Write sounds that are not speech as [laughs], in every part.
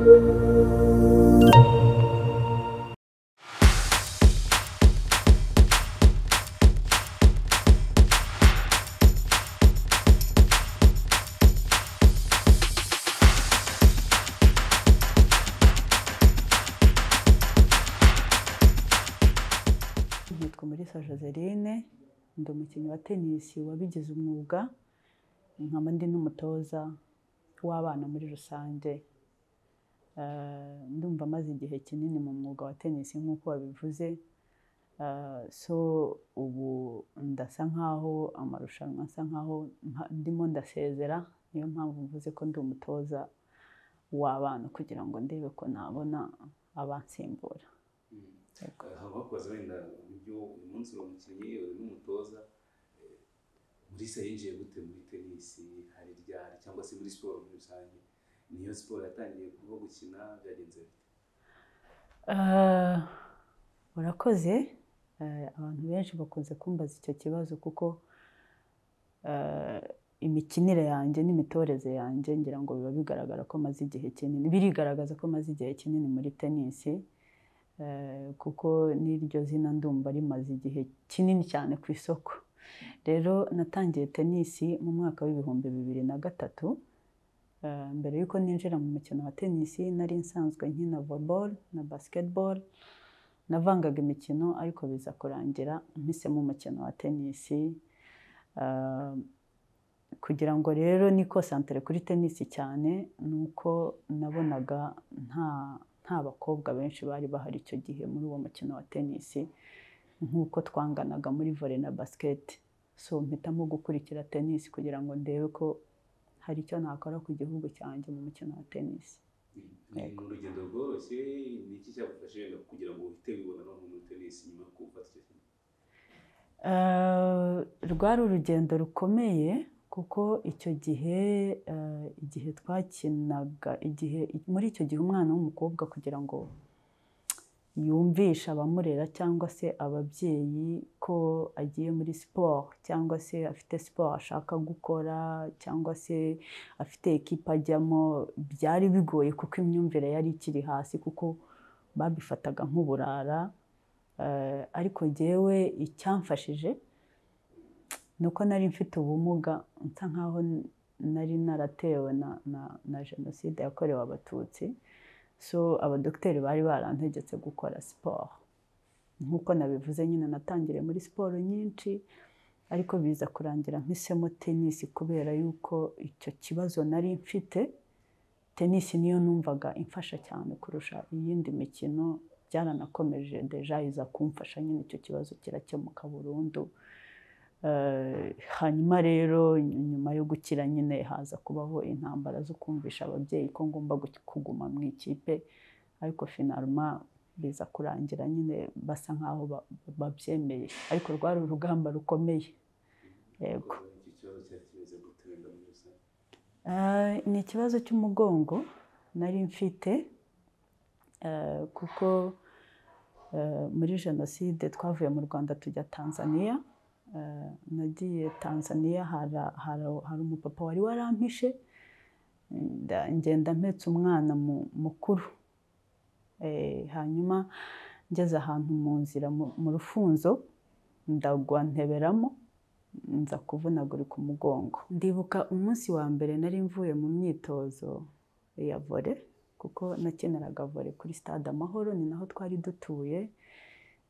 nitwa Mulisa Joseline ndi umukinnyi wa tenisi wabigize umwuga nkaba ndi n'umutoza w'abana muri rusange Eh, ndumva maze igihe kinini mu mwuga wa tenisi nk'uko wabivuze eh, so ubu ndasa nk'aho amarushanwa asa nk'aho ndimo ndasezera niyo mpamvu mvuze ko ndi umutoza w'abana kugira ngo ndebe ko nabona abansimbura hmm. eh, abakoze wenda uburyo uyu munsi uri umukinnyi uri n'umutoza muri se yinjiye gute muri tenisi hari ryari cyangwa se muri siporo muri rusange niyo siporo yatangiye kuba gukina byagenze bite eh, murakoze eh, abantu benshi bakunze kumbaza icyo kibazo kuko eh, imikinire yanjye n'imitoreze yanjye ngira ngo biba bigaragara ko maze igihe kinini birigaragaza ko maze igihe kinini muri tenisi kuko n'iryo zina ndumva rimaze igihe kinini cyane ku isoko rero natangiye tenisi mu mwaka w'ibihumbi bibiri na gatatu Eh, mbere y'uko ninjira mu mukino wa tenisi nari nsanzwe nkina volebolo na basiketibolo navangaga imikino ariko biza kurangira mpisemo umukino wa tenisi eh, kugira ngo rero niko santere kuri tenisi cyane ni uko nabonaga nta nta bakobwa benshi bari bahari icyo gihe muri uwo mukino wa tenisi nk'uko twanganaga muri vore na basiketi so mpitamo gukurikira tenisi kugira ngo ndebe ko hari icyo nakora ku gihugu cyanjye mu mukino wa tenisi ni urugendo rworoshye ni iki cyagufashije kugira ngo ufite imibonano muri tenisi nyuma yo kuwufata icyo kintu eh, rwari urugendo rukomeye kuko icyo gihe eh, igihe twakinaga igihe muri icyo gihe umwana w'umukobwa kugira ngo yumvisha abamurera cyangwa se ababyeyi ko agiye muri siporo cyangwa se afite siporo ashaka gukora cyangwa se afite ekipa ajyamo byari bigoye kuko imyumvire yari ikiri hasi kuko babifataga nk'uburara eh, ariko ngewe icyamfashije ni uko nari mfite ubumuga nsa nk'aho nari naratewe na jenoside yakorewe abatutsi so abadogiteri bari barantegetse gukora siporo nk'uko nabivuze nyine natangiriye muri siporo nyinshi ariko biza kurangira mpisemo tenisi kubera yuko icyo kibazo nari mfite tenisi niyo numvaga imfasha cyane kurusha iyindi mikino byaranakomeje deja iza kumfasha nyine icyo kibazo kirakemuka burundu Eh, hanyuma rero nyuma yo gukira nyine haza kubaho intambara zo kumvisha ababyeyi ko ngomba kuguma mu ikipe ariko finaruma biza kurangira nyine basa nk'aho babyemeye ariko rwari urugamba rukomeye yego eh, ni ikibazo cy'umugongo nari mfite eh, kuko muri jenoside twavuye mu rwanda tujya tanzania Eh, nagiye tanzania hari umupapa wari warampishe ngenda mpetse umwana mukuru eh, hanyuma ngeze ahantu mu nzira mu rufunzo ndagwa nteberamo nza kuvunagurika mugongo ndibuka umunsi wa mbere nari mvuye mu myitozo ya vore kuko nakeneraga vore kuri stade amahoro ni naho twari dutuye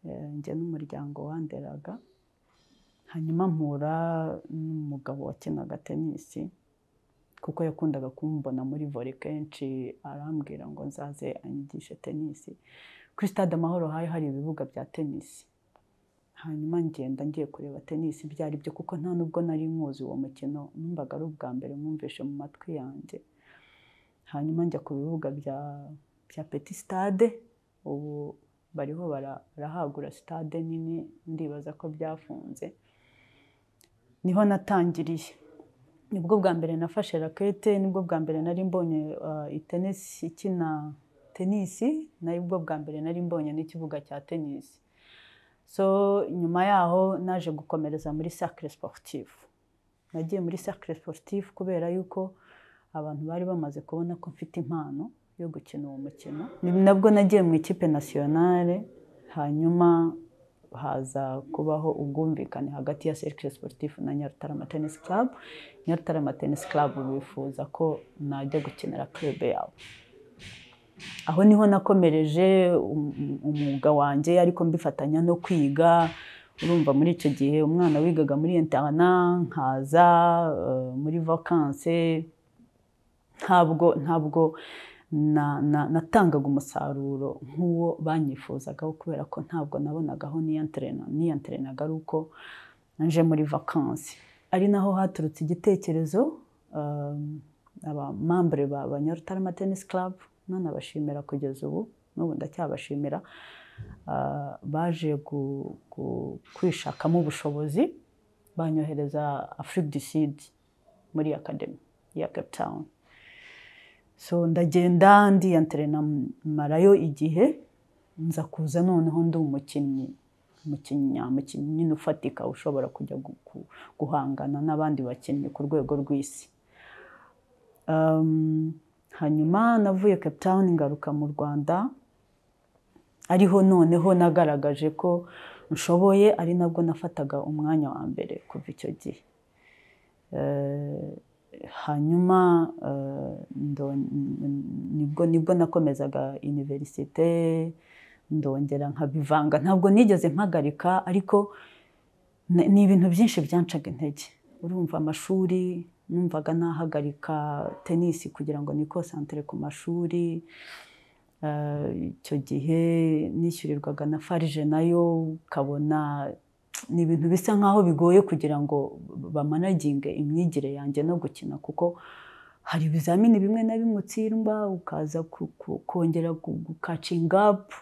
eh, njye n'umuryango wanderaga hanyuma mpura n'umugabo wakinaga tenisi kuko yakundaga kumbona muri vore kenshi arambwira ngo nzaze anyigishe tenisi kuri stade amahoro hari hari ibibuga bya tenisi hanyuma ngenda ngiye kureba tenisi ibyo ari byo kuko nta nubwo nari nkuzi uwo mukino numvaga ari ubwa mbere mwumvishe mu matwi yanjye hanyuma njya ku bibuga bya peti stade ubu bariho barahagura stade nini ndibaza ko byafunze niho natangiriye nibwo bwa mbere nafashe rakete nibwo bwa mbere nari mbonye uh, itenesi ikina tenisi nibwo bwa mbere nari mbonye n'ikibuga cya tenisi so nyuma yaho naje gukomereza muri sakire siporutifu nagiye muri sakire siporutifu kubera yuko abantu bari bamaze kubona ko mfite impano yo gukina uwo mukino nabwo nagiye mu ikipe nasiyonale hanyuma haza kubaho ubwumvikane hagati ya serikire siporutifu na nyarutarama tenisi karabu nyarutarama tenisi karabu bifuza ko najya gukinira kirebe yawe aho niho nakomereje um, umwuga wanjye ariko mbifatanya no kwiga urumva muri icyo gihe umwana wigaga muri interana nkaza uh, muri vakanse ntabwo ntabwo natangaga umusaruro nk'uwo banyifuzagaho kubera ko ntabwo nabonagaho niyanterenaga ari uko nje muri vakansi ari naho haturutse igitekerezo um, abamambure ba banyarutarama tenisi club nanabashimira kugeza ubu n'ubu ndacyabashimira uh, baje kwishakamo ubushobozi banyohereza afurike du muri akademi ya cape town so ndagenda ndiyanterena marayo igihe nza kuza noneho ndi umukinnyi umukinnyi nyamukinnyi nyine ufatika ushobora kujya guhangana n'abandi bakinnyi ku rwego rw'isi um, hanyuma navuye cape town ngaruka mu rwanda ariho noneho nagaragaje ko nshoboye ari nabwo nafataga umwanya wa mbere kuva icyo gihe eh, hanyuma eh, nibwo nibwo nakomezaga iniverisite ndongera nkabivanga ntabwo nigeze mpagarika ariko ni ibintu byinshi byancaga intege urumva amashuri numvaga nahagarika tenisi kugira ngo nikosantere ku mashuri eh, icyo gihe nishyurirwaga na farije nayo ukabona ni ibintu bisa nk'aho bigoye kugira ngo bamanaginge imyigire yanjye no gukina kuko hari ibizamini bimwe na bimwe utsindwa ukaza kongera gukacinga apu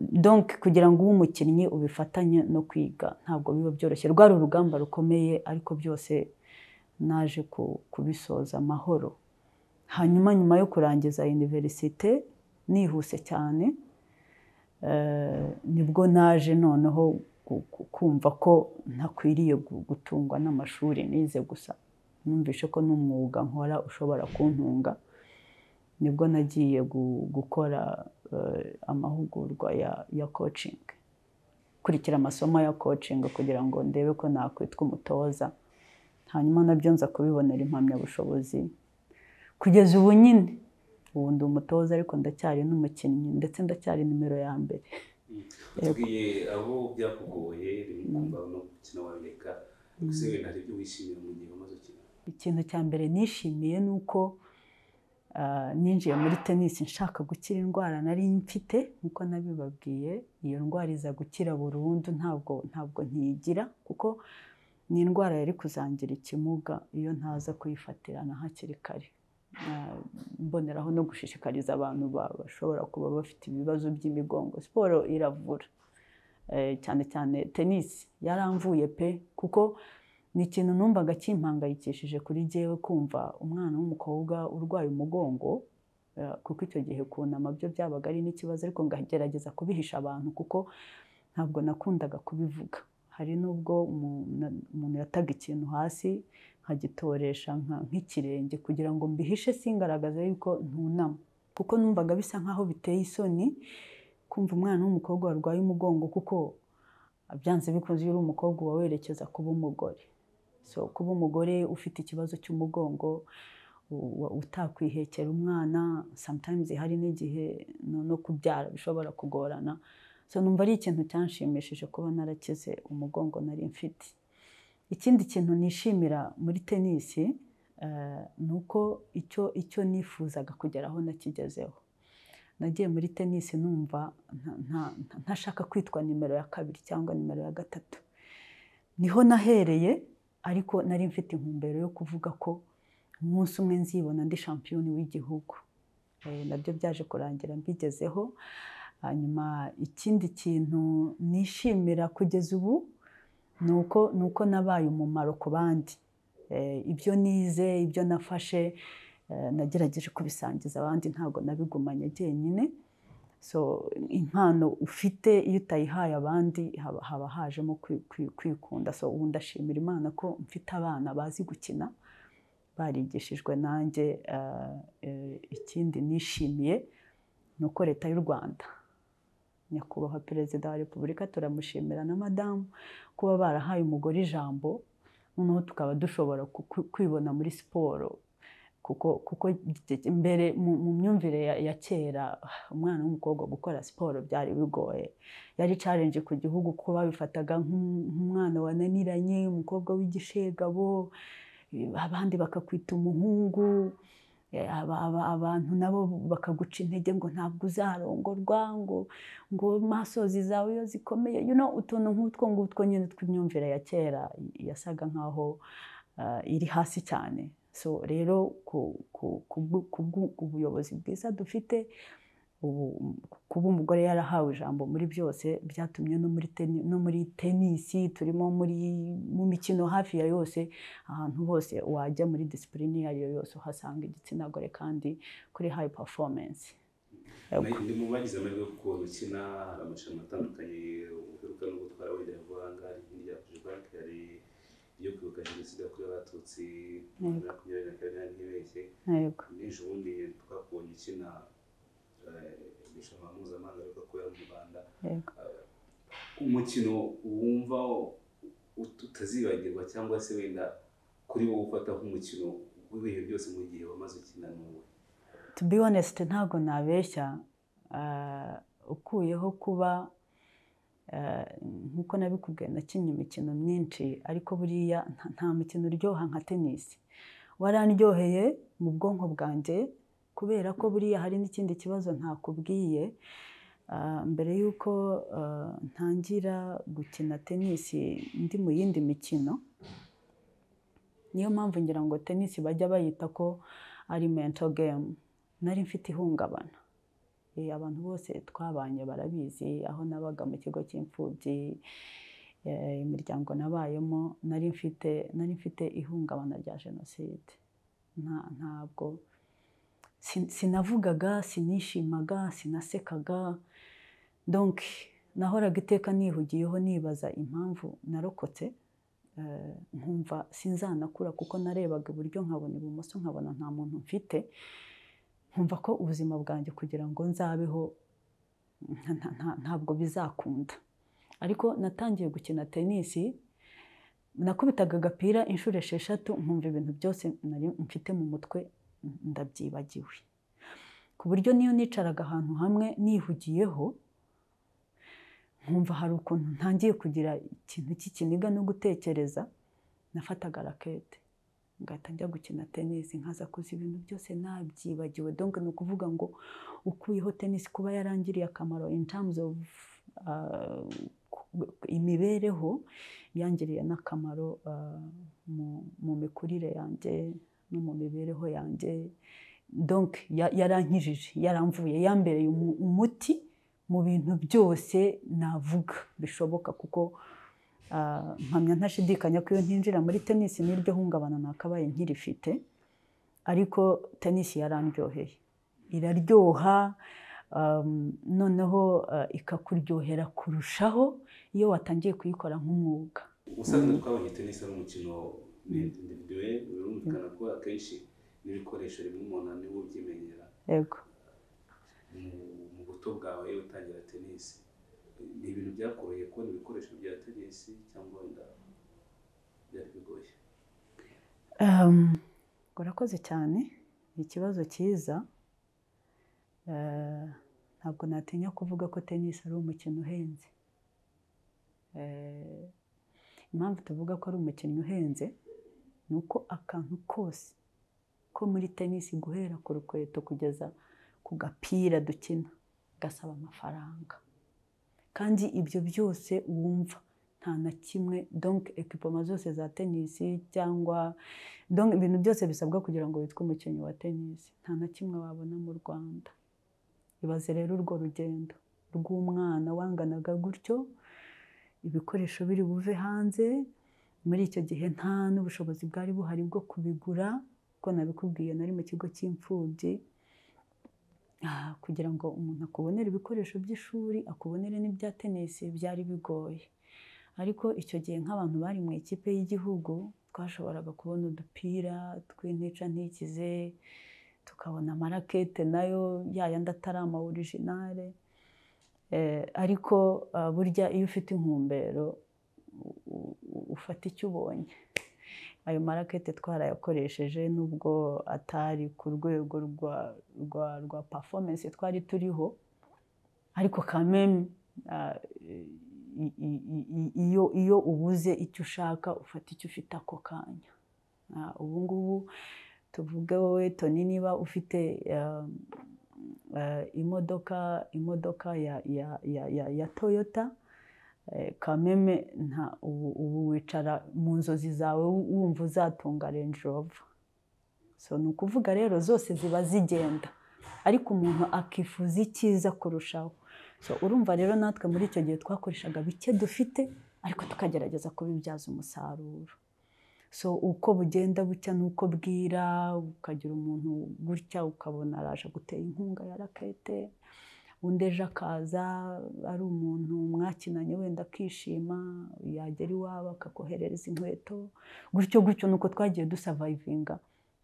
donke kugira ngo ube umukinnyi ubifatanye no kwiga ntabwo biba byoroshye rwari urugamba rukomeye ariko byose naje kubisoza amahoro hanyuma nyuma yo kurangiza iniverisite nihuse cyane eh, nibwo naje noneho kumva ko ntakwiriye gutungwa n'amashuri nize gusa numvishe ko n'umwuga nkora ushobora kuntunga nibwo nagiye gukora eh, amahugurwa ya kocingi kurikira amasomo ya kocingi kugira ngo ndebe ko nakwitwa umutoza hanyuma nabyo nza kubibonera impamyabushobozi kugeza ubu nyine ubu ndi umutoza ariko ndacyari n'umukinnyi ndetse ndacyari nimero ya mbere tubwiye aho byakugoye kumva no gukina wa mm. ese wenda hari ibyo wishimira mu gihe umaze ukina ikintu cya mbere nishimiye ni uko ah, ninjiye muri tenisi nshaka gukira indwara nari mfite nk'uko nabibabwiye iyo ndwara iza gukira burundu ntabwo ntabwo ntiyigira kuko ni indwara yari kuzangira ikimuga iyo ntaza kuyifatirana hakiri kare mboneraho no gushishikariza abantu bashobora kuba bafite ibibazo by'imigongo siporo iravura eh, cyane cyane tenisi yaramvuye pe kuko ni ikintu numvaga kimpangayikishije kuri jyewe kumva umwana w'umukobwa urwaye umugongo eh, kuko icyo gihe kunama byo byabaga ari n'ikibazo ariko ngagerageza kubihisha abantu kuko ntabwo nakundaga kubivuga hari n'ubwo umuntu yataga ikintu hasi nkagitoresha nk'ikirenge kugira ngo mbihishe singaragaze yuko ntunama kuko numvaga bisa nk'aho biteye isoni kumva umwana w'umukobwa warwaye umugongo kuko byanze bikunze iyo uri umukobwa uba werekeza kuba umugore so kuba umugore ufite ikibazo cy'umugongo utakwihekera umwana sometimes hari n'igihe no kubyara bishobora kugorana so numva ari ikintu cyanshimishije kuba narakize umugongo nari mfite Ikindi kintu nishimira muri tenisi eh, ni uko icyo icyo nifuzaga kugeraho nakigezeho, nagiye muri tenisi numva ntashaka kwitwa nimero ya kabiri cyangwa nimero ya gatatu, niho nahereye ariko nari mfite intumbero yo kuvuga ko umunsi umwe nzibona ndi shampiyoni w'igihugu, eh, nabyo byaje kurangira mbigezeho, hanyuma ikindi kintu nishimira kugeza ubu ni uko nabaye umumaro ku bandi eh, ibyo nize ibyo nafashe eh, nagerageje kubisangiza abandi ntabwo nabigumanye jyenyine so impano ufite iyo utayihaye abandi haba hajemo kwikunda so ubu ndashimira imana ko mfite abana bazi gukina barigishijwe nanjye eh, ikindi nishimiye ni uko leta y'u rwanda nyakubahwa perezida wa repubulika turamushimira na madamu kuba barahaye umugore ijambo noneho tukaba dushobora kwibona muri siporo kuko mbere mu myumvire ya kera umwana w'umukobwa gukora siporo byari bigoye yari challenge ku gihugu ko babifataga nk'umwana wananiranye umukobwa w'igishegabo abandi bakakwita umuhungu Eh, abantu nabo bakaguca intege ngo ntabwo uzarongorwa ngo ngo masozi zawe iyo zikomeye utuntu nk'utwo ngutwo nyine tw'imyumvire ya kera yasaga nkaho eh, iri hasi cyane so rero ku bw'ubuyobozi bwiza dufite ubu kuba umugore yarahawe ijambo muri byose byatumye no muri tenisi turimo mu mikino hafi ya yose ahantu hose wajya muri disipurine iyo ari yo yose uhasanga igitsina gore kandi kuri hayi pafomensi ndi mu bagize amahirwe kuko bakina hari amarushanwa atandukanye uheruka no gutwara wenda yavuhanga hari irindi rya kojebanke hari iryo kwibuka jenoside yakorewe abatutsi makumyabiri na kane ntibeshye n'ejo bundi twakubonye ukina Eh, irushanwa mpuzamahanga ariko kubera mu rwanda umukino wumva utazibagirwa cyangwa se wenda kuri wowe ufata nk'umukino w'ibihe byose mu gihe wamaze ukina n'uwe to be honest ntabwo nabeshya eh, ukuyeho kuba eh, nk'uko nabikubwiye nakinnye imikino myinshi ariko buriya nta mikino uryoha nka tenisi warandyoheye mu bwonko bwanjye kubera ko buriya hari n'ikindi kibazo ntakubwiye ah, mbere y'uko ah, ntangira gukina tenisi ndi mu yindi mikino niyo mpamvu ngira ngo tenisi bajya bayita ko ari mento gemu nari mfite ihungabana eh, abantu bose twabanye barabizi aho nabaga mu kigo cy'imfubyi eh, imiryango nabayemo nari mfite ihungabana rya jenoside ntabwo sinavugaga sinishimaga sinasekaga donke nahoraga iteka nihugiyeho nibaza impamvu narokotse eh, nkumva sinzanakura kuko narebaga uburyo nkabona ibumoso nkabona nta muntu mfite nkumva ko ubuzima bwanjye kugira ngo nzabeho ntabwo bizakunda ariko natangiye gukina tenisi nakubitaga agapira inshuro esheshatu nkumva ibintu byose nari mfite mu mutwe ndabyibagiwe ku buryo niyo nicaraga ahantu hamwe nihugiyeho nkumva hari ukuntu ntangiye kugira ikintu cy'ikiniga no gutekereza nafataga rakete ngahita njya gukina tenisi nkaza kuza ibintu byose nabyibagiwe donke ni ukuvuga ngo ukuyeho tenisi kuba yarangiriye akamaro in terms of uh, imibereho yangiriye n'akamaro uh, mu mikurire yanjye no mu mibereho yanjye donke yarankijije yaramvuye yambereye umuti mu bintu byose navuga bishoboka kuko ah, mpamya ntashidikanya ko iyo ntinjira muri tenisi n'iryo hungabana nakabaye nkirifite ariko tenisi yarandyoheye iraryoha um, noneho ah, ikakuryohera kurushaho iyo watangiye kuyikora nk'umwuga ubusanzwe twabonye tenisi ari umukino birumvikana ko akenshi n'ibikoresho rimwe umuntu niwe ubyimenyera mu buto bwawe utangira tenisi ni ibintu byakoroheye kubona ibikoresho bya tenisi cyangwa wenda byari bigoye ehm, urakoze cyane ni ikibazo cyiza eh, ntabwo natinya kuvuga ko tenisi ari umukino uhenze eh, impamvu tuvuga ko ari umukinnyi uhenze ni uko akantu kose ko muri tenisi guhera ku rukweto kugeza ku gapira dukina gasaba amafaranga kandi ibyo byose wumva nta na kimwe donke ekipoma zose za tenisi cyangwa ibintu byose bisabwa kugira ngo witwe umukinnyi wa tenisi nta na kimwe wabona mu rwanda ibaze rero urwo rugendo rw'umwana wanganaga gutyo ibikoresho biri buve hanze muri icyo gihe nta n'ubushobozi bwari buhari bwo kubigura kuko nabikubwiye nari mu kigo cy'imfubyi ah, kugira ngo umuntu akubonere ibikoresho by'ishuri akubonere n'ibya tenisi byari bigoye ariko icyo gihe nk'abantu bari mu ikipe y'igihugu twashoboraga kubona udupira tw'intica ntikize tukabona amarakete nayo yayandi atari ama eh, ariko ah, burya iyo ufite intumbero ufata icyo ubonye ayo marakete twarayakoresheje nubwo atari ku rwego rwa pafomensi twari turiho ariko kameme ah, iyo ubuze icyo ushaka ufata icyo ufite ako kanya ah, ubu ngubu tuvuge wowe toni niba ufite ah, imodoka imodoka ya toyota Eh, ka meme ubu wicara mu nzozi zawe wumva uzatunga renji rova so ni ukuvuga rero zose ziba zigenda ariko umuntu akifuza icyiza kurushaho so urumva rero natwe muri icyo gihe twakoreshaga bike dufite ariko tukagerageza kubibyaza umusaruro so uko bugenda bucya n'uko bwira ukagira umuntu gutya ukabona araje gutera inkunga ya rakete undi ejo akaza ari umuntu mwakinanye wenda akishima yagera iwawe akakoherereza inkweto gutyo gutyo nuko twagiye dusavayivinga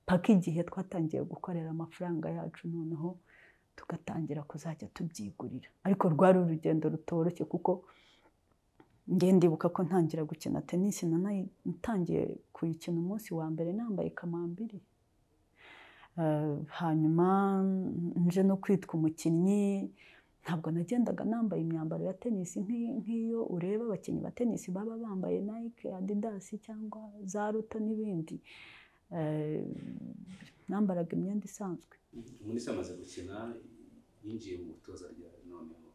paka igihe twatangiye gukorera amafaranga yacu noneho tugatangira kuzajya tubyigurira ariko rwari urugendo rutoroshye kuko ndibuka ko ntangira gukina tenisi natangiye kuyikina umunsi wa mbere nambaye kamambiri Eh, hanyuma nje no kwitwa umukinnyi ntabwo nagendaga nambaye imyambaro ya tenisi nk'iyo ureba abakinnyi ba tenisi baba bambaye nike adidasi cyangwa za ruta n'ibindi eh, nambaraga imyenda isanzwe umunsi amaze gukina yinjiye mu butoza rya noneho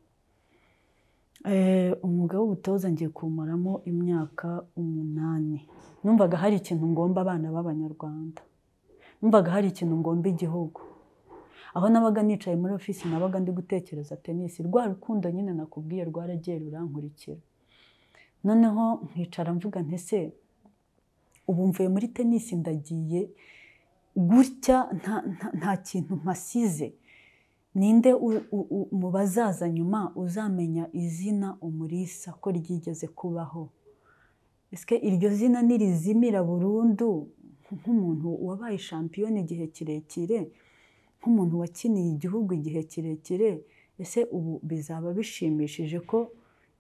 eh, umwuga w'ubutoza ngiye kumaramo imyaka umunani numvaga hari ikintu ngomba abana b'abanyarwanda numvaga hari ikintu ngomba igihugu aho nabaga nicaye muri ofisi nabaga ndi gutekereza tenisi rwa rukundo nyine nakubwiye rwaragiye rurankurikira noneho nkicara mvuga ntese ubu mvuye muri tenisi ndagiye gutya nta kintu mpasize ninde mu bazaza nyuma uzamenya izina umurisa ko ryigeze kubaho iryo zina nirizimira burundu nk'umuntu wabaye shampiyoni igihe kirekire nk'umuntu wakiniye igihugu igihe kirekire ese ubu bizaba bishimishije ko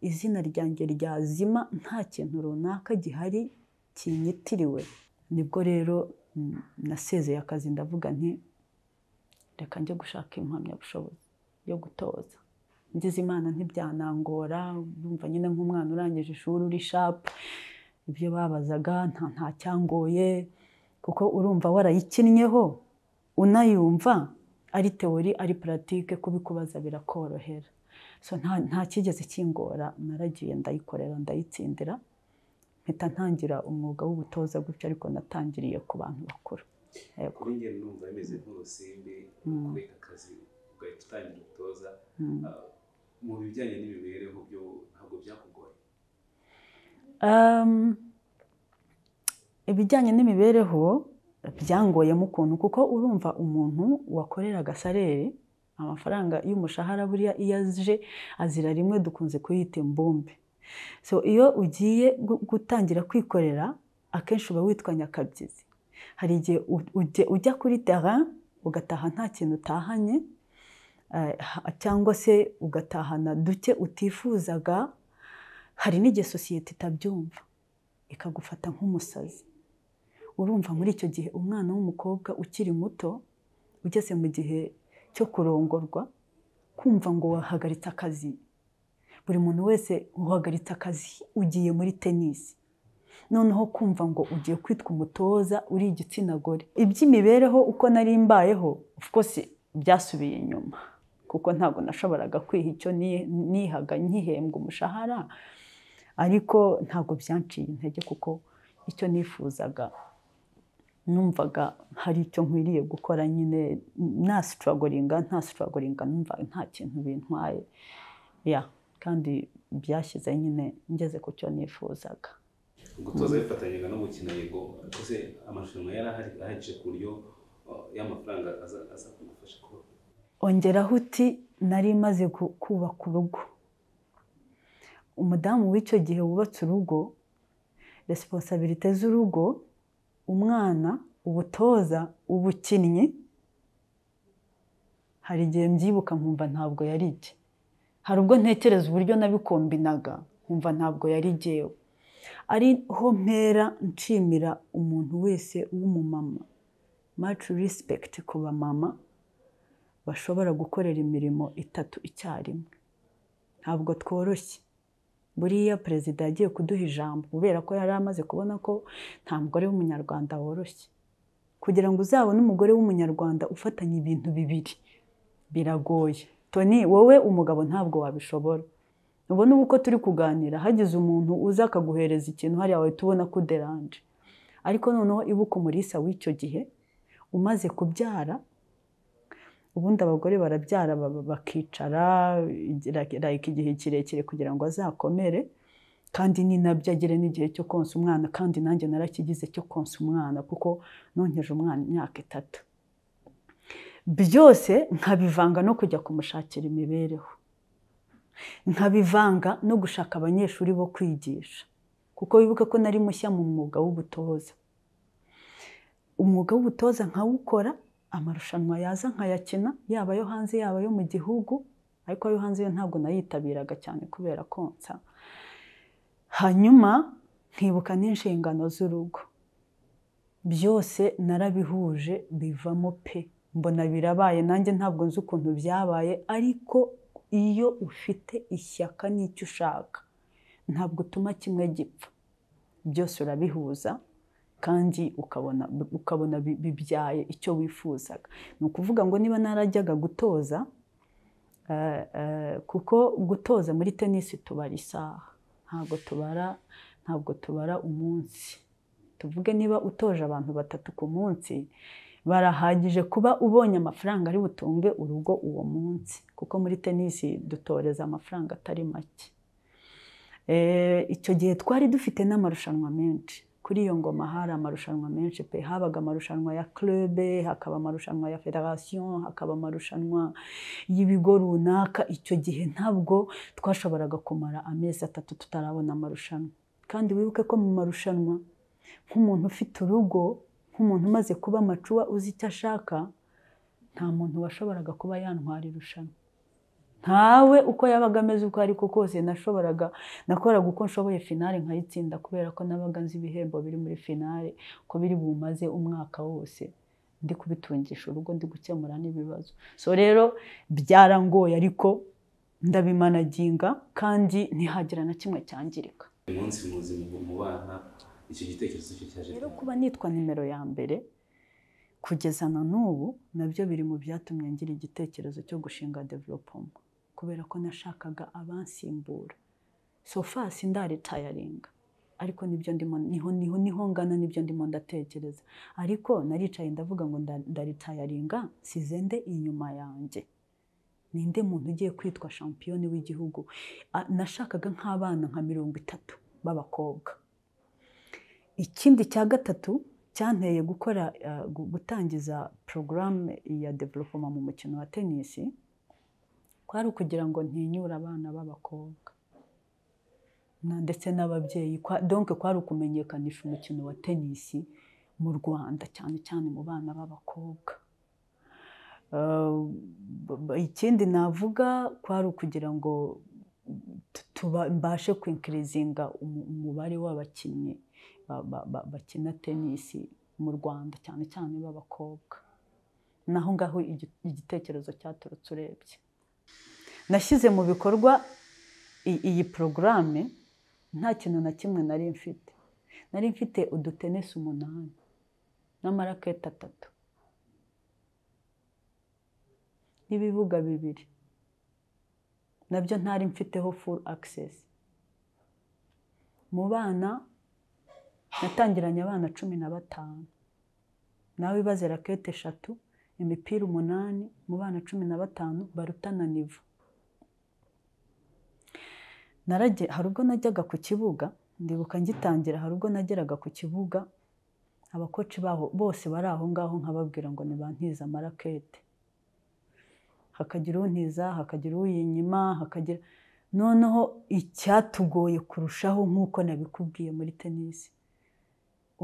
izina ryanjye ryazima nta kintu runaka gihari kinyitiriwe nibwo rero mm, nasezeye akazi ndavuga nti reka njye gushaka impamyabushobozi yo gutoza ngize imana ntibyanangora yumva nyine nk'umwana urangije ishuri uri shapu ibyo babazaga nta cyangoye kuko urumva warayikinnyeho unayumva ari teori ari puratike kubikubaza birakorohera nta kigeze kingora naragiye ndayikorera ndayitsindira mpita ntangira umwuga w'ubutoza gutyo ariko natangiriye ku bantu bakuru kuri ngeri numva bimeze nk'urusimbi hmm. kubera akazi ugahita utangira utoza hmm. ah, mu bijyanye n'imibereho byo ntabwo byakugoye um, ibijyanye n'imibereho byanguyemo ukuntu kuko urumva umuntu wakoreraga sareri amafaranga y'umushahara buriya iyo aje azira rimwe dukunze kuyita imbumbe so iyo ugiye gutangira kwikorera akenshi uba witwa nyakabyizi hari igihe ujya kuri tara ugataha nta kintu utahanye eh, cyangwa se ugatahana duke utifuzaga hari n'igihe sosiyete itabyumva ikagufata nk'umusazi urumva muri icyo gihe umwana w'umukobwa ukiri muto ugeze mu gihe cyo kurongorwa kumva ngo wahagaritse akazi buri muntu wese uhagarita akazi ugiye muri tenisi noneho kumva ngo ugiye kwitwa umutoza uri igitsina gore iby'imibereho uko nari mbayeho kose byasubiye inyuma kuko ntabwo nashoboraga kwiha icyo nihaga nkihembwa umushahara ariko ntabwo byanciye intege kuko icyo nifuzaga numvaga hari icyo nkwiriye gukora nyine nasitaragoringa ntasitaragoringa numva nta kintu bintwaye ya kandi byashyize nyine ngeze ku cyo nifuzaga gutoza bifatanyaga no gukina yego ese amarushanwa yari ahagije ku buryo uh, y'amafaranga aza kugufasha kubaho ongeraho uti nari maze kubaka urugo umudamu w'icyo gihe wubatse urugo resiponsabirite z'urugo umwana ubutoza ubukinnyi hari igihe mbyibuka nkumva ntabwo yari igihe hari ubwo ntekereza uburyo nabikombinaga nkumva ntabwo yari igewe ariho mpera nshimira umuntu wese w'umumama maci rispegiti ku bamama bashobora gukorera imirimo itatu icyarimwe ntabwo tworoshye buriya perezida yagiye kuduha ijambo kubera ko yari amaze kubona ko nta mugore w'umunyarwanda woroshye kugira ngo uzabone umugore w'umunyarwanda ufatanye ibintu bibiri biragoye toni wowe umugabo ntabwo wabishobora ubona uko turi kuganira hagize umuntu uza akaguhereza ikintu hariya wahita ubona ko uderanje ariko noneho ibuka umurisa w'icyo gihe umaze kubyara ubundi abagore barabyara bakicara like igihe kirekire kugira ngo azakomere kandi ninabyo agere n'igihe cyo konsa umwana kandi nanjye narakigize cyo konsa umwana kuko nonkeje umwana imyaka itatu byose nkabivanga no kujya kumushakira imibereho nkabivanga no gushaka abanyeshuri bo kwigisha kuko wibuka ko nari mushya mu mwuga w'ubutoza umwuga w'ubutoza nkawukora amarushanwa yaza nkayakina yaba ayo hanze yaba ayo mu gihugu ariko ayo hanze yo ntabwo nayitabiraga cyane kubera konsa hanyuma nkibuka n'inshingano z'urugo byose narabihuje bivamo pe mbona birabaye nanjye ntabwo nzi ukuntu byabaye ariko iyo ufite ishyaka n'icyo ushaka ntabwo utuma kimwe gipfa byose urabihuza kandi ukabona ukabona bibyaye icyo wifuzaga ni ukuvuga ngo niba narajyaga gutoza eh, eh, kuko gutoza muri tenisi tubara isaha ntabwo tubara ntabwo tubara umunsi tuvuge niba utoje abantu batatu ku munsi barahagije kuba ubonye amafaranga ari butunge urugo uwo munsi kuko muri tenisi dutoreza amafaranga atari make eh, icyo gihe twari dufite n'amarushanwa menshi kuri iyo ngoma hari amarushanwa menshi pe habaga amarushanwa ya clube hakaba amarushanwa ya federasiyo hakaba amarushanwa y'ibigo runaka icyo gihe ntabwo twashoboraga kumara amezi atatu tutarabona amarushanwa kandi wibuke ko mu marushanwa nk'umuntu ufite urugo nk'umuntu umaze kuba amacuwa uzi icyo ashaka nta muntu washoboraga kuba yantwara irushanwa ntawe uko yabaga ameze uko ariko kose nashoboraga nakoraga uko nshoboye finale nkayitsinda kubera ko nabaga nzi ibihembo biri muri finale ko biri bumaze umwaka wose ndi kubitungisha urugo ndi gukemura n'ibibazo so rero byarangoye ariko ndabimanaginga kandi ntihagira na kimwe cyangirika uyu munsi muzima mu bana icyo gitekerezo cyo cyaje rero kuba nitwa nimero ya mbere kugeza na n'ubu nabyo biri mu byatumye ngira igitekerezo cyo gushinga developoma kubera ko nashakaga abansimbura Sofa far sindaritayaringa ariko nibyo ndimo niho niho niho ngana nibyo ndimo ndatekereza ariko naricaye ndavuga ngo ndaritayaringa sizende inyuma yanjye ninde muntu ugiye kwitwa shampiyoni w'igihugu nashakaga nk'abana nka mirongo itatu b'abakobwa ikindi cya gatatu cyanteye gukora eh, gutangiza porogaramu ya developoma mu mukino wa tenisi kwari ukugira ngo ntinyure abana b'abakobwa ndetse n'ababyeyi donke kwari ukumenyekanisha umukino wa tenisi mu rwanda cyane cyane mu bana b'abakobwa ehm, ikindi navuga kwari ukugira ngo mbashe kwinkirezinga umubare w'abakinnyi bakina tenisi mu rwanda cyane cyane b'abakobwa naho ngaho igitekerezo cyaturutse urebye nashyize mu bikorwa iyi porogaramu nta kintu na kimwe nari mfite nari mfite udutenesi umunani n'amaraketi atatu n'ibibuga bibiri nabyo ntari mfiteho furu akisesi mu bana natangiranye abana cumi na batanu nawe ibaze rakete eshatu imipira umunani mu bana cumi na batanu barutana nivu hari ubwo najyaga ku kibuga ndibuka ngitangira hari ubwo nageraga ku kibuga abakoci baho bose bari aho ngaho nkababwira ngo ntibantize amarakete hakagira untiza hakagira uyinyima hakagira noneho icyatugoye kurushaho nk'uko nabikubwiye muri tenisi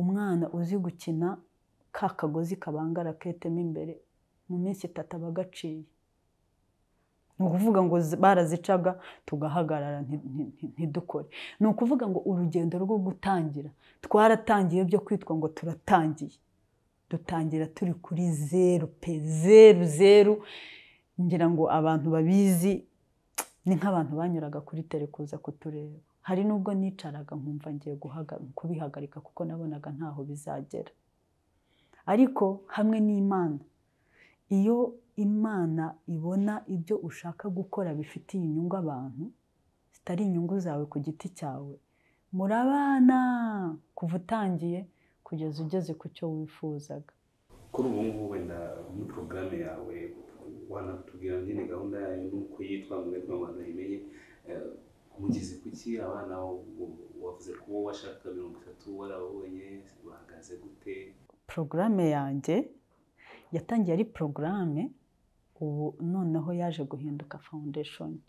umwana uzi gukina ka kagozi kabanga rakete imbere mu minsi itatu aba agaciye ni ukuvuga ngo barazicaga tugahagarara ntidukore ni ukuvuga ngo urugendo rwo gutangira twaratangiye byo kwitwa ngo turatangiye dutangira turi kuri zeru pe zeru zeru ngira ngo abantu babizi ni nk'abantu banyuraga kuri tere kuza kutureba hari n'ubwo nicaraga nkumva ngiye kubihagarika kuko nabonaga ntaho bizagera ariko hamwe n'imana iyo imana ibona ibyo ushaka gukora bifitiye inyungu abantu zitari inyungu zawe ku giti cyawe murabana kuva utangiye kugeza ugeze ku cyo wifuzaga kuri ubu ngubu wenda muri porogaramu yawe wanatubwira nyine gahunda yayo n'uko yitwa ngo abantu bayimenye umugezi kuki abana wavuze ko wowe washaka mirongo itatu warabonye bahagaze gute porogaramu yanjye yatangiye ari porogaramu ubu noneho yaje guhinduka fawundeshoni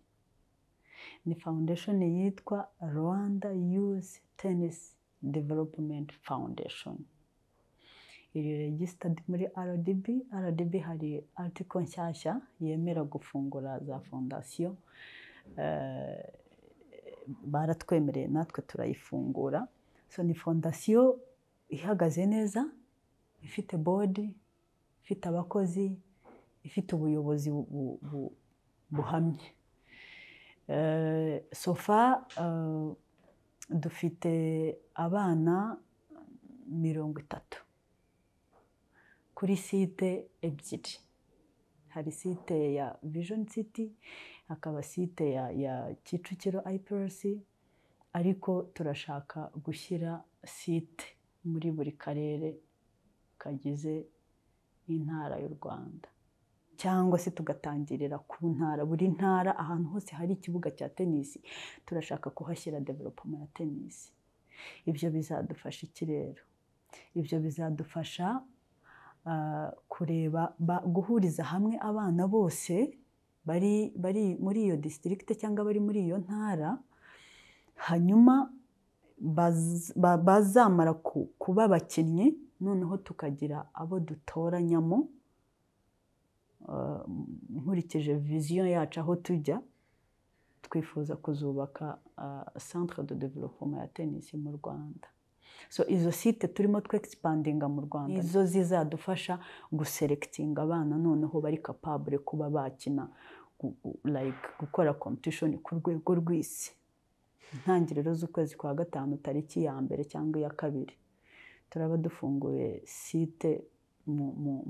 ni fawundeshoni yitwa rwanda yuzi tenisi developumenti fawundeshoni iri regisitadi muri rdb rdb hari artiko nshyashya yemera gufungura za fondasiyo eh, baratwemereye natwe turayifungura so ni fondasiyo ihagaze neza ifite bodi ifite abakozi ifite ubuyobozi buhamye eh, sofa eh, dufite abana mirongo itatu kuri site ebyiri hari site ya vision city hakaba site ya kicukiro iprc ariko turashaka gushyira site muri buri karere kagize y'intara y'u rwanda cyangwa se tugatangirira ku ntara buri ntara ahantu hose hari ikibuga cya tenisi turashaka kuhashyira developoma ya tenisi ibyo bizadufasha iki rero ibyo bizadufasha ah, kureba guhuriza hamwe abana bose bari bari muri iyo disitirigite cyangwa bari muri iyo ntara hanyuma bazamara kuba abakinnyi noneho tukagira abo dutoranyamo eh, nkurikije viziyo yacu aho tujya twifuza kuzubaka eh, centre de development ya tennis mu rwanda so izo site turimo twexpandinga mu rwanda izo zizadufasha guserekitinga abana noneho bari kapabure kuba bakina like gukora competition ku rwego rw'isi intangiriro z'ukwezi kwa gatanu tariki ya mbere cyangwa iya kabiri turaba dufunguye site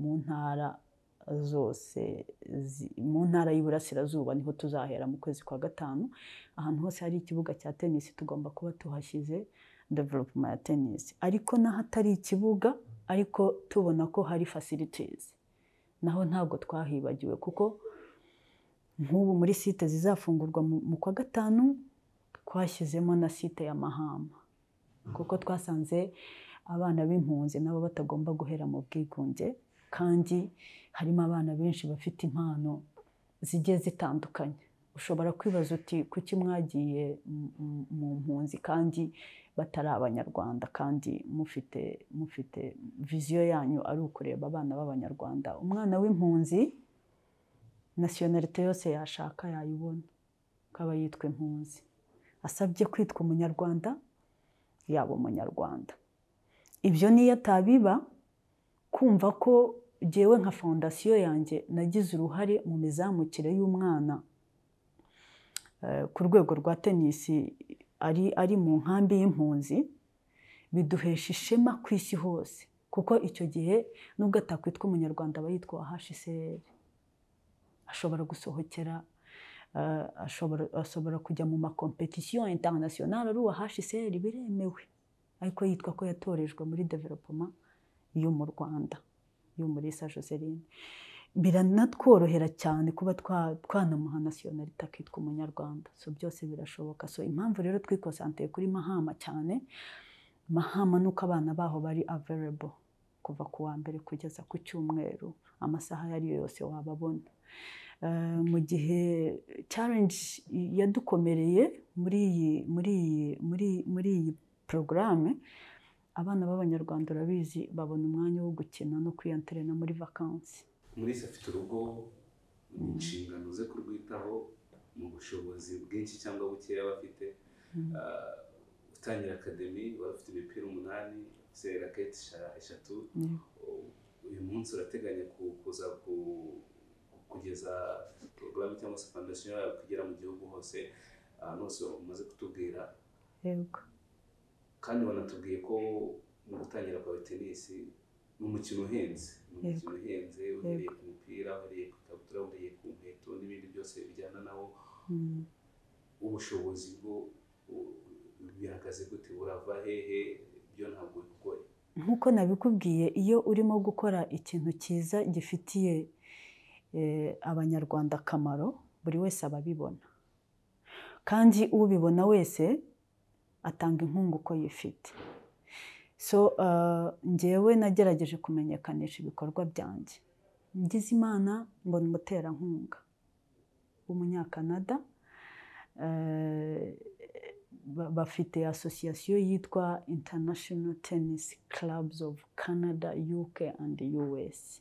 mu ntara zose mu ntara y'iburasirazuba niho tuzahera mu kwezi kwa gatanu ahantu hose hari ikibuga cya tenisi tugomba kuba tuhashyize developuma ya tenisi ariko n'ahatari ikibuga ariko tubona ko hari fasilitizi naho ntabwo twahibagiwe kuko nk'ubu muri site zizafungurwa mu kwa gatanu twashyizemo na site ya mahama kuko twasanze abana b'impunzi nabo batagomba guhera mu bwigunge kandi harimo abana benshi bafite impano zigiye zitandukanye ushobora kwibaza uti kuki mwagiye mu mpunzi kandi batari abanyarwanda kandi mufite mufite viziyo yanyu ari ukureba abana b'abanyarwanda umwana w'impunzi nasiyonarite yose yashaka yayibona akaba yitwa impunzi asabye kwitwa umunyarwanda yaba umunyarwanda ibyo niyo atabiba kumva ko ngewe nka fondasiyo yanjye nagize uruhare mu mizamukire y'umwana eh, ku rwego rwa tenisi ari ari mu nkambi y'impunzi biduhesha ishema ku isi hose kuko icyo gihe nubwo atakwitwa umunyarwanda aba yitwa uwa ashobora gusohokera Eh, ashobora kujya mu makompetisiyo intarinasiyonari ari uwa hsr biremewe ariko yitwa ko yatorejwe muri developoma yo mu rwanda yo muri sa joseline biranatworohera cyane kuba twanamuha nasiyonarite akitwa umunyarwanda so byose birashoboka so impamvu rero twikosanteye kuri mahama cyane mahama ni uko abana baho bari averebo kuva ku wa mbere kugeza ku cyumweru amasaha ayo ari yo yose wababona Eh, mu gihe challenge yadukomereye muri iyi muri iyi muri muri iyi porogaramu abana b'abanyarwanda urabizi babona umwanya wo gukina no kwiyanterena muri vakansi murese afite urugo inshingano ze kurwitaho mu bushobozi bwinshi cyangwa bukeya bafite hmm. eh, utangira akademi bafite imipira umunani se raketi eshatu hmm. uyu munsi urateganya kuza ku kugeza porogaramu cyangwa se fondasiyo yawe kugera mu gihugu hose ahantu hose kutubwira yego kandi banatubwiye ko mu gutangira kwawe tenisi ni umukino uhenze ni umukino uhenze uhereye ku mupira uhereye ku ikabutura uhereye ku nkweto n'ibindi byose bijyana nawo hmm. ubushobozi bwo bihagaze gute burava hehe byo ntabwo bigoye nk'uko nabikubwiye iyo urimo gukora ikintu cyiza gifitiye Eh, abanyarwanda akamaro buri wese aba abibona kandi ubibona wese atanga inkunga uko yifite so eh, ngewe nagerageje kumenyekanisha ibikorwa byanjye ngize imana mbona umuterankunga w'umunyakanada eh, bafite asosiyasiyo yitwa international tennis clubs of canada uk and us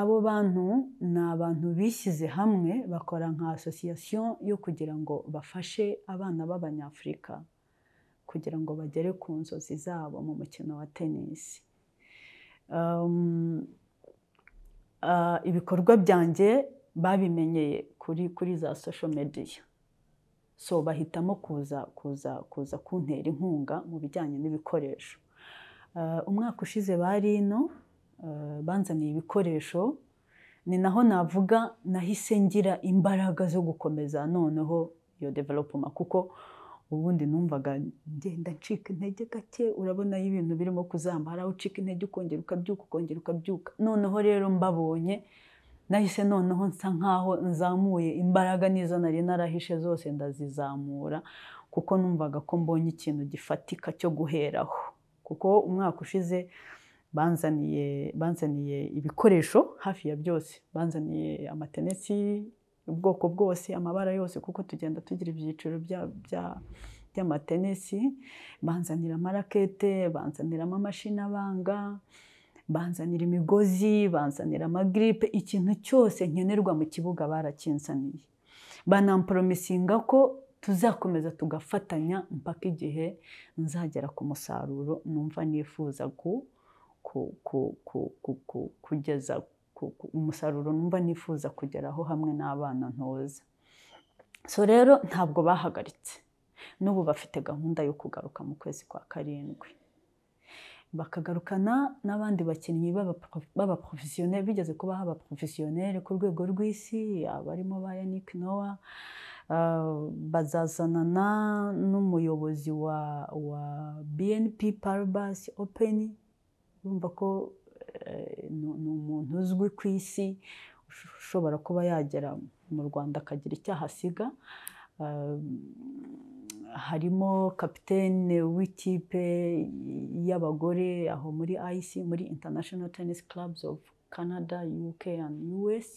abo bantu ni abantu bishyize hamwe bakora nka asosiyasiyo yo kugira ngo bafashe abana b'abanyafurika kugira ngo bagere ku nzozi zabo mu mukino wa tenisi um, uh, ibikorwa byanjye babimenyeye kuri kuri za social media so bahitamo kuza kuza kuza kuntera inkunga mu bijyanye n'ibikoresho uh, umwaka ushize bari ino banzaniye ibikoresho ni naho navuga nahise ngira imbaraga zo gukomeza noneho iyo developoma kuko ubundi numvaga ngenda ncika intege gake urabona ibintu birimo kuzamba ucika intege ukongera ukabyuka ukongera ukabyuka noneho rero mbabonye nahise noneho nsa nkaho nzamuye imbaraga n'izo nari narahishe zose ndazizamura kuko numvaga ko mbonye ikintu gifatika cyo guheraho kuko umwaka ushize banzaniye banzaniye ibikoresho hafi ya byose banzaniye amatenesi ubwoko bwose amabara yose kuko tugenda tugira ibyiciro by'amatenesi banzanira amarakete banzaniramo amashini abanga banzanira imigozi banzanira amagiripe ikintu cyose nkenerwa mu kibuga barakinzaniye banamporomisinga ko tuzakomeza tugafatanya mpaka igihe nzagera ku musaruro numva nifuza ku kugeza umusaruro numva nifuza kugeraho hamwe n'abana ntoza so rero ntabwo bahagaritse n'ubu bafite gahunda yo kugaruka mu kwezi kwa karindwi bakagarukana n'abandi bakinnyi b'abaporofesiyoneri bigeze kubaho abaporofesiyoneri ku rwego rw'isi abarimo ba yannick nowa uh, bazazanana n'umuyobozi wa bnp paribasi openi urumva ko eh, ni umuntu uzwi ku isi ushobora kuba yagera mu rwanda akagira icyaha asiga eh, harimo kapitene w'ikipe y'abagore aho muri ayisi muri international tennis clubs of canada uk and us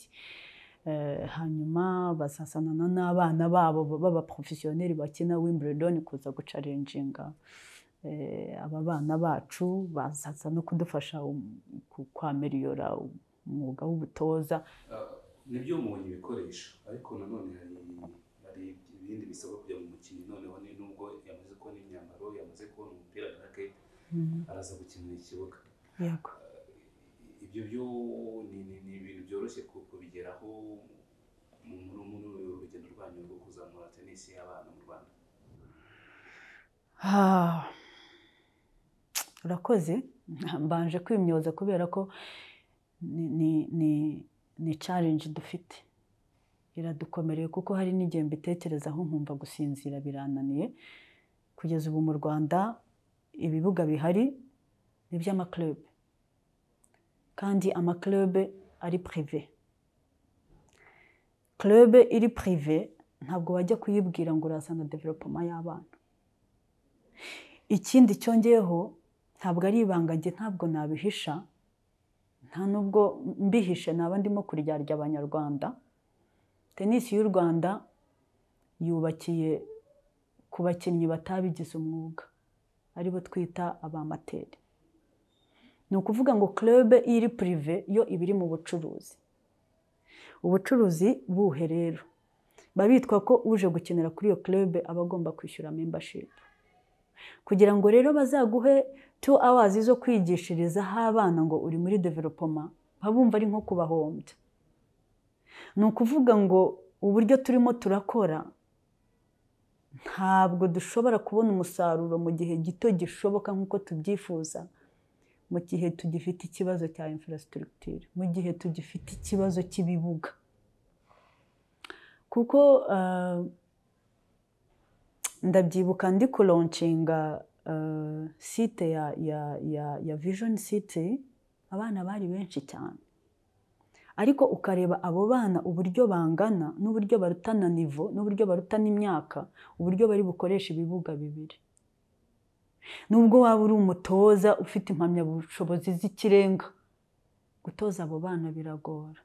eh, hanyuma bazasanana n'abana babo b'abaprofesiyoneri bakina wimbledon kuza guca gucarenjinga Eh, aba bana bacu bazaza no kudufasha kwameriyora umwuga w'ubutoza ah, nibyo mubonye ibikoresho ariko nanone hari ibindi bisabwa kujya mu mukino noneho ni nubwo yamaze kubona imyambaro yamaze kubona umupira arake mm-hmm. araza gukinira ikibuga ah, ibyo byo ni ibintu byoroshye kubigeraho muri urugendo rwanyu rwo kuzamura tenisi y'abana mu rwanda ah. turakoze [laughs] mbanje kwimyoza kubera ko ni challenge dufite iradukomereye kuko hari n'igihe mbitekerezaho nkumva gusinzira birananiye kugeza ubu mu rwanda ibibuga bihari ni iby'amakirebe kandi amakirebe ari pirive kirebe iri pirive ntabwo wajya kuyibwira ngo urazana developoma y'abana ikindi cyongeyeho ntabwo ari ibangage ntabwo nabihisha nta nubwo mbihishe naba ndimo kuryarya abanyarwanda tenisi y'u rwanda yubakiye ku bakinnyi batabigize umwuga aribo twita abamateri ni ukuvuga ngo club iri purive yo iba iri mu bucuruzi ubucuruzi buhe rero babitwa ko uje gukenera kuri iyo club aba agomba kwishyura membership kugira ngo rero bazaguhe tu awazi zo kwigishirizaho abana ngo uri muri developoma baba bumva ari nko kubahombya ni ukuvuga ngo uburyo turimo turakora ntabwo dushobora kubona umusaruro mu gihe gito gishoboka nk'uko tubyifuza mu gihe tugifite ikibazo cya infrastructure mu gihe tugifite ikibazo cy'ibibuga kuko eh, ndabyibuka ndi kuroncinga site ya ya vision city abana bari benshi cyane ariko ukareba abo bana uburyo bangana n'uburyo barutana nivo n'uburyo barutana imyaka uburyo bari bukoresha ibibuga bibiri nubwo waba uri umutoza ufite impamyabushobozi z'ikirenga gutoza abo bana biragora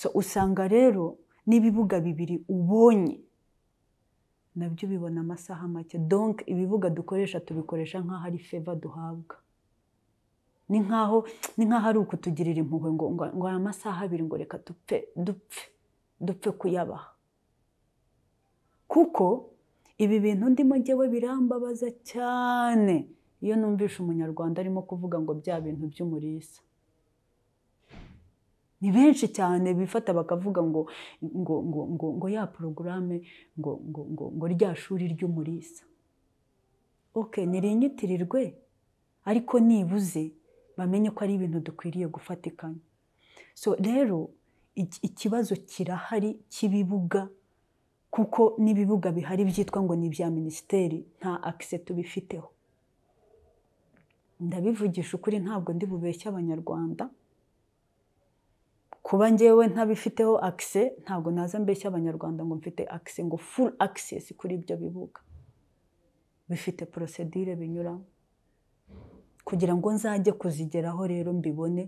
so usanga rero n'ibibuga bibiri ubonye nabyo bibona amasaha make donk ibibuga dukoresha tubikoresha nk'aho ari feva duhabwa ni nk'aho ni nk'aho ari ukutugirira impuhwe ngo ngo aya masaha abiri ngo reka dupfe dupfe dupfe kuyabaha kuko ibi bintu ndimo ngewe birambabaza cyane iyo numvishe umunyarwanda arimo kuvuga ngo bya bintu by'umurisa ni benshi cyane bifata bakavuga ngo ngo ngo ngo ngo ya porogaramu ngo ngo ngo ngo rya shuri ry'umurisa oke nirinyitirirwe ariko nibuze bamenye ko ari ibintu dukwiriye gufatikanya so rero ikibazo kirahari cy'ibibuga kuko n'ibibuga bihari byitwa ngo ni ibya minisiteri nta akise tubifiteho ndabivugisha ukuri ntabwo ndi bubeshye abanyarwanda kuba ngewe ntabifiteho akise ntabwo naza mbeshya abanyarwanda ngo mfite akise ngo furu akisesi kuri ibyo bibuga bifite porosedire binyuramo kugira ngo nzajye kuzigeraho rero mbibone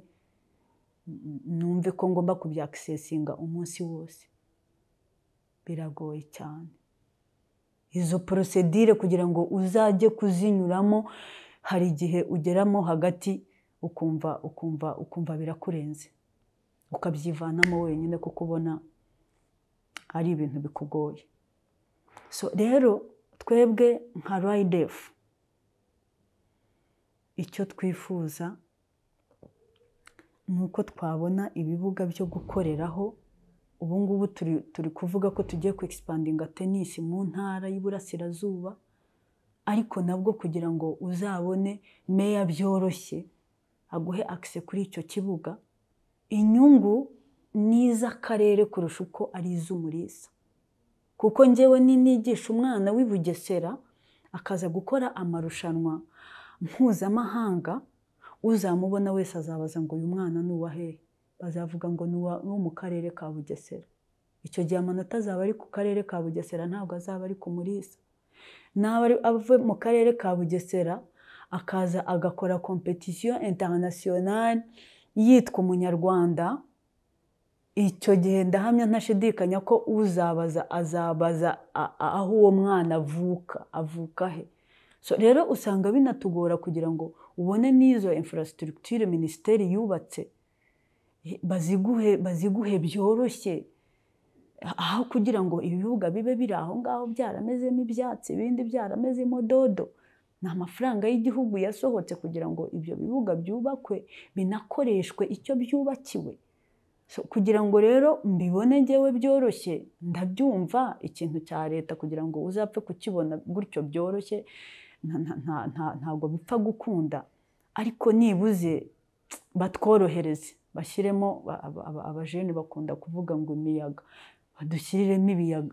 numve ko ngomba kubyakisesinga umunsi wose biragoye cyane izo porosedire kugira ngo uzajye kuzinyuramo hari igihe ugeramo hagati ukumva ukumva ukumva birakurenze ukabyivanamo wenyine kuko ubona ari ibintu bikugoye so rero twebwe nka rayidefu icyo twifuza ni uko twabona ibibuga byo gukoreraho ubu ngubu turi kuvuga ko tugiye ku egisipandinga tenisi mu ntara y'iburasirazuba ariko nabwo kugira ngo uzabone meya byoroshye aguhe akise kuri icyo kibuga inyungu n’iz’akarere kurusha uko ari iz'umuriza kuko njyewe nigisha umwana w'i bugesera akaza gukora amarushanwa mpuzamahanga uzamubona wese azabaza ngo uyu mwana ni uwa bazavuga ngo ni mu karere ka bugesera icyo gihe amanota azaba ari ku karere ka bugesera ntabwo azaba ari ku muriza naba ave mu karere ka bugesera akaza agakora kompetisiyo interinasiyonari yitwa umunyarwanda icyo gihe ndahamya ntashidikanya ko uzabaza azabaza aho uwo mwana avuka avuka he rero usanga binatugora kugira ngo ubone n'izo infrastructure minisiteri yubatse baziguhe baziguhe byoroshye aho kugira ngo ibibuga bibe biri aho ngaho byaramezemo ibyatsi ibindi byaramezemo dodo ni amafaranga y'igihugu yasohotse kugira ngo ibyo bibuga byubakwe binakoreshwe icyo byubakiwe kugira ngo rero mbibone ngewe byoroshye ndabyumva ikintu cya leta kugira ngo uzapfe kukibona gutyo byoroshye ntabwo bipfa gukunda ariko nibuze batworohereze bashyiremo abajene bakunda kuvuga ngo imiyaga badushyiriremo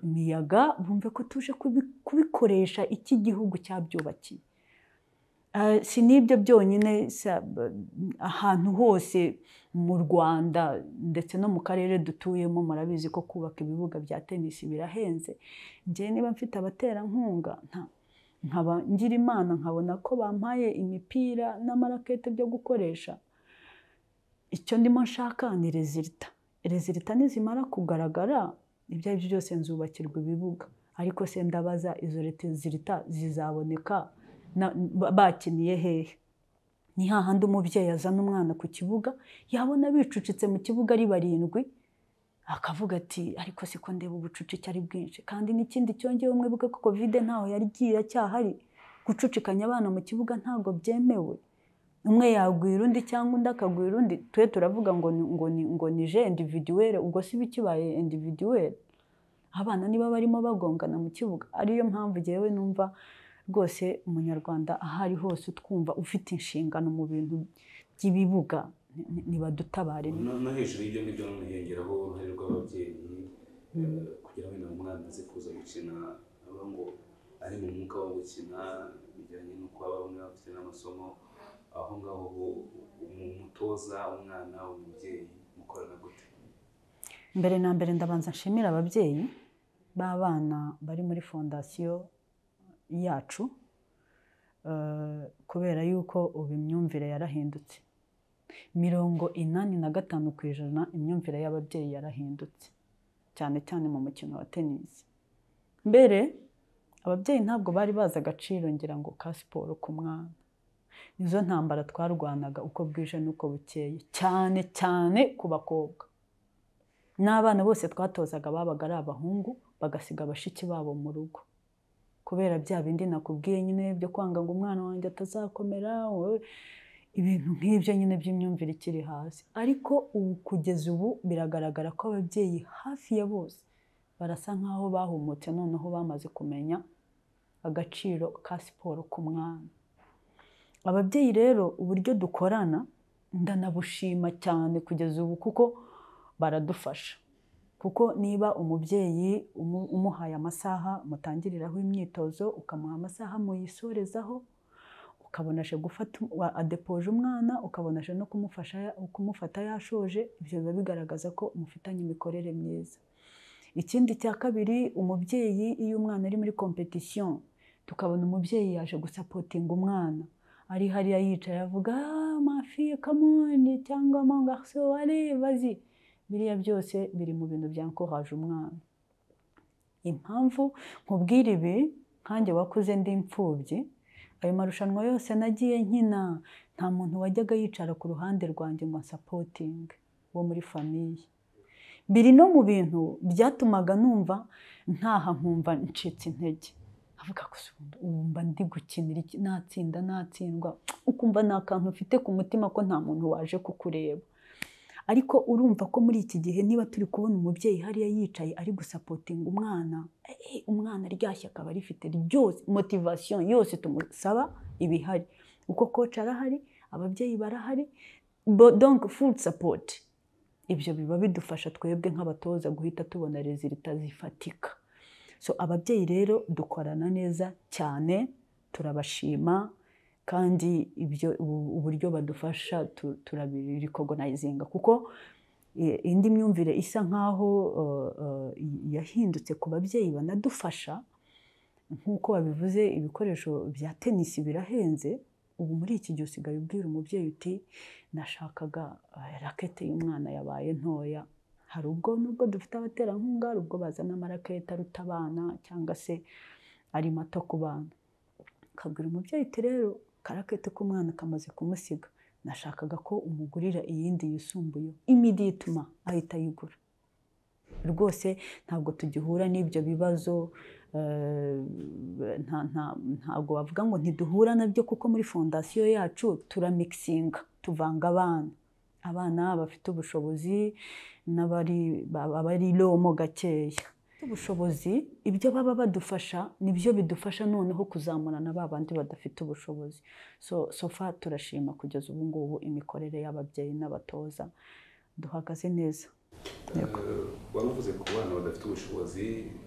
imiyaga bumve ko tuje kubikoresha iki gihugu cyabyubakiye si n'ibyo byonyine ahantu hose mu rwanda ndetse no mu karere dutuyemo murabizi ko kubaka ibibuga bya tenisi birahenze ngewe niba mfite abaterankunga nkaba ngira imana nkabona ko bampaye imipira n'amarakete byo gukoresha icyo ndimo nshaka ni rezilita rezilita nizimara kugaragara ibyo ari byo byose nzubakirwa ibibuga ariko se ndabaza izo rezilita zizaboneka bakiniye hehe ni hahandi umubyeyi azana umwana ku kibuga yabona bicucitse mu kibuga ari barindwi akavuga ati ariko siko ndeba ubucucike ari bwinshi kandi n'ikindi cyongeye umwe bwe ko kovide ntaho yari igiye acyahari gucucikanya abana mu kibuga ntabwo byemewe umwe yagwira undi cyangwa undi akagwira undi twe turavuga ngo ngo ni ngo ni je individuwere ubwo si bikibaye individuwere abana niba barimo bagongana mu kibuga ariyo mpamvu ngewe numva rwose umunyarwanda aho ari hose utwumva ufite inshingano mu bintu by'ibibuga ntibadutabare no hejuru y'ibyo ngibyo n'umuhengeraho uruhare rw'ababyeyi eh, kugira ngo umwana aze kuza gukina aba ngo ari mu mwuka wo gukina bijyanye n'uko baba bamwe bafite n'amasomo aho ngaho umutoza umwana umubyeyi mukorana gute mbere na mbere ndabanza nshimira ababyeyi b'abana bari muri fondasiyo yacu eh, kubera yuko ubu imyumvire yarahindutse mirongo inani na gatanu ku ijana imyumvire y'ababyeyi yarahindutse cyane cyane mu mukino wa tenisi mbere ababyeyi ntabwo bari bazi agaciro ngira ngo ka siporo ku mwana nizo ntambara twarwanaga uko bwije n'uko bukeye cyane cyane ku bakobwa n'abana bose twatozaga babaga ari abahungu bagasiga bashiki babo mu rugo kubera bya bindi nakubwiye nyine byo kwanga ngo umwana wanjye atazakomera ibintu nk'ibyo nyine by'imyumvire ikiri hasi ariko ubu kugeza ubu biragaragara ko ababyeyi hafi ya bose barasa nk'aho bahumutse noneho bamaze kumenya agaciro ka siporo ku mwana ababyeyi rero uburyo dukorana ndanabushima cyane kugeza ubu kuko baradufasha kuko niba umubyeyi umuhaye amasaha mutangiriraho imyitozo ukamuha amasaha muyisorezaho ukabona gufata um, adepoje umwana ukabona no kumufasha kumufata yashoje ibyo biba bigaragaza ko mufitanye imikorere myiza ikindi cya kabiri umubyeyi iyo umwana ari muri kompetisiyo tukabona umubyeyi yaje gusapotinga umwana ari hariya yicaye avuga ah, mafi kamoni cyangwa mongarso areba bazi biriya byose biri mu bintu byankohaje umwana impamvu nkubwira ibi nkanjye wakuze ndi imfubyi ayo marushanwa yose nagiye nkina nta muntu wajyaga yicara ku ruhande rwanjye ngo asapotinge wo muri famiye biri no mu bintu byatumaga numva ntaha nkumva ncitse intege avuga wumva ndi gukinira natsinda natsindwa ukumva nta akantu ufite ku mutima ko nta muntu waje kukureba ariko urumva ko muri iki gihe niba turi kubona umubyeyi hariya yicaye ari gusapotinga umwana eh, eh, umwana ryashya akaba rifite ryose motivasiyo yose tumusaba ibihari uko koca arahari ababyeyi barahari donke fudu sapoti ibyo biba bidufasha twebwe nk'abatoza guhita tubona rezilita zifatika so ababyeyi rero dukorana neza cyane turabashima kandi ibyo uburyo badufasha turabirikogonizinga kuko indi myumvire isa nk'aho yahindutse ku babyeyi banadufasha nk'uko babivuze ibikoresho bya tenisi birahenze ubu muri iki gihe usigaye ubwira umubyeyi uti nashakaga eh, rakete y'umwana yabaye ntoya hari ubwo nubwo dufite abaterankunga hari ubwo bazana amarakete aruta abana cyangwa se ari mato ku bana ukabwira umubyeyi uti rero karakete k'umwana kamaze kumusiga nashakaga ko umugurira iyindi yisumbuye imidiyituma ahita ayigura rwose ntabwo tugihura n'ibyo bibazo eh, ntabwo bavuga ngo ntiduhura nabyo kuko muri fondasiyo yacu turamikisinga tuvanga abana abana bafite ubushobozi n'abari lomo gakeya ubushobozi ibyo baba badufasha nibyo bidufasha noneho kuzamura na ba bandi badafite ubushobozi sofa turashima kugeza ubu ngubu imikorere y'ababyeyi n'abatoza duhagaze neza eh, waba uvuze ku bana badafite ubushobozi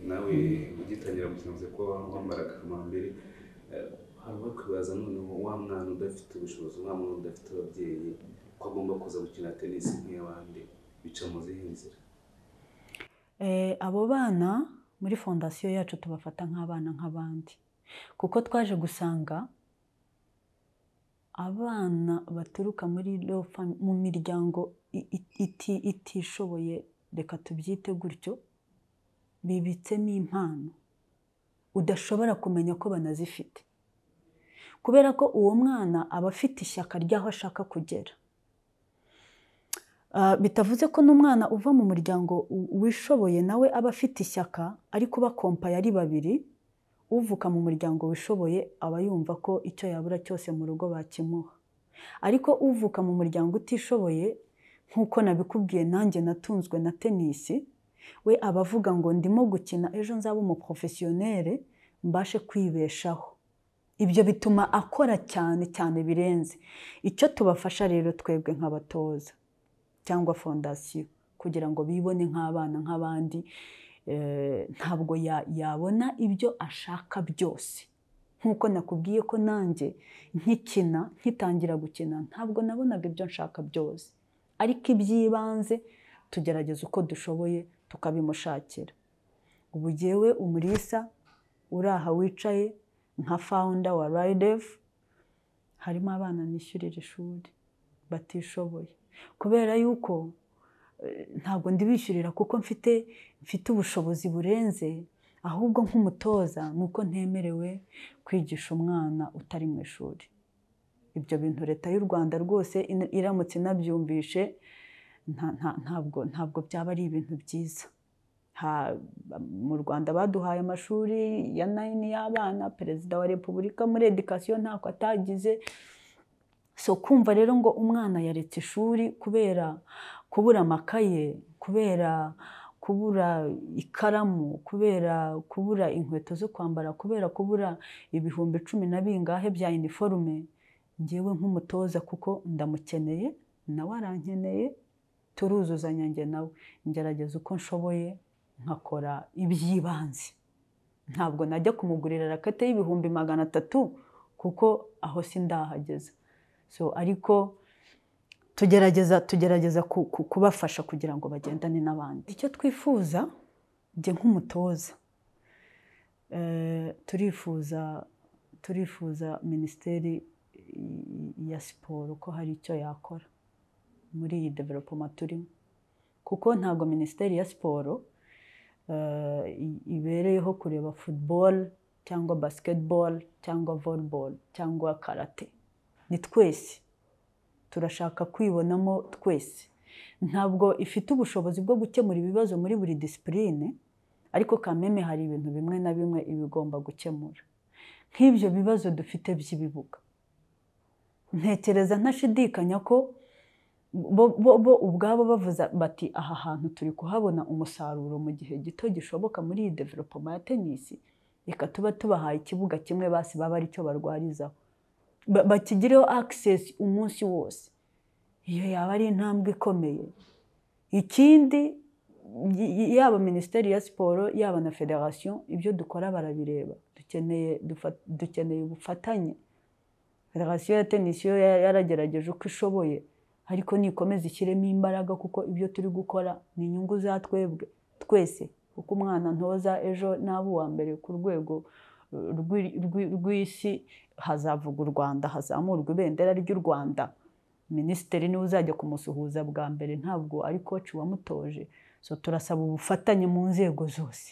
nawe ugitangira gukina uvuze ko wambara akamambere eh, hari bakwibaza noneho wa mwana udafite ubushobozi wa mwana udafite ababyeyi ko agomba kuza gukina tenisi nk'iy'abandi bica mu zihe nzira Eh, abo bana muri fondasiyo yacu tubafata nk'abana nk'abandi kuko twaje gusanga abana baturuka muri mu miryango itishoboye reka tubyite gutyo bibitsemo impano udashobora kumenya ko banazifite kubera ko uwo mwana aba afite ishyaka ry'aho ashaka kugera Ah, bitavuze ko n'umwana uva mu muryango wishoboye nawe aba afite ishyaka ariko bakompaye ari babiri uvuka mu muryango wishoboye aba yumva ko icyo yabura cyose mu rugo bakimuha ariko uvuka mu muryango utishoboye nk'uko nabikubwiye nanjye natunzwe na tenisi we aba avuga ngo ndimo gukina ejo nzaba umuporofesiyoneri mbashe kwibeshaho ibyo bituma akora cyane cyane birenze icyo tubafasha rero twebwe nk'abatoza cyangwa fondasiyo kugira ngo bibone nk'abana nk'abandi eh, ntabwo yabona ibyo ashaka byose nk'uko nakubwiye ko nanjye nkikina nkitangira gukina ntabwo nabonaga ibyo nshaka byose ariko iby'ibanze tugerageza uko dushoboye tukabimushakira ubu yewe umurisa uri aha wicaye nka fawunda wa rayidefu harimo abana nishyurira ishuri batishoboye kubera yuko eh, ntabwo ndibishyurira kuko mfite mfite ubushobozi burenze ahubwo nk'umutoza ni uko ntemerewe kwigisha umwana utari mu ishuri ibyo bintu leta y'u rwanda rwose iramutse inabyumvishe ntabwo ntabwo byaba ari ibintu byiza mu rwanda baduhaye amashuri ya nayini y'abana perezida wa repubulika muri edikasiyo ntako atagize so kumva rero ngo umwana yaretse ishuri kubera kubura amakaye kubera kubura ikaramu kubera kubura inkweto zo kwambara kubera kubura ibihumbi cumi na bingahe bya iniforume ngewe nk'umutoza kuko ndamukeneye nawe arankeneye turuzuzanya njye nawe ngerageza uko nshoboye nkakora iby'ibanze ntabwo najya kumugurira rakete y'ibihumbi magana atatu kuko aho si ariko tugerageza tugerageza kubafasha kugira ngo bagendane n'abandi icyo twifuza njye nk'umutoza eh, turifuza turifuza minisiteri ya siporo ko hari icyo yakora muri iyi developoma turimo kuko ntabwo minisiteri ya siporo eh, ibereyeho kureba futuboro cyangwa basiketiboro cyangwa voleboro cyangwa karate ni twese turashaka kwibonamo twese ntabwo ifite ubushobozi bwo gukemura ibibazo muri buri disipurine ariko kameme hari ibintu bimwe na bimwe iba igomba gukemura nk'ibyo bibazo dufite by'ibibuga ntekereza ntashidikanya ko bo ubwabo bavuza bati aha hantu turi kuhabona umusaruro mu gihe gito gishoboka muri iyi developoma ya tenisi reka tuba tubahaye ikibuga kimwe basi baba ari aricyo barwarizaho bakigireho access umunsi wose iyo yaba ari intambwe ikomeye ikindi yaba minisiteri ya siporo yaba na federasiyo ibyo dukora barabireba dukeneye dukeneye ubufatanye federasiyo ya tenisi yo yaragerageje uko ishoboye ariko nikomeze ishyiremo imbaraga kuko ibyo turi gukora ni inyungu za twebwe twese kuko umwana ntoza ejo nabo uwa mbere ku rwego rw'isi hazavuga u rwanda hazamurwa ibendera ry'u rwanda minisitiri niwe uzajya kumusuhuza bwa mbere ntabwo ari koci wamutoje so turasaba ubufatanye mu nzego zose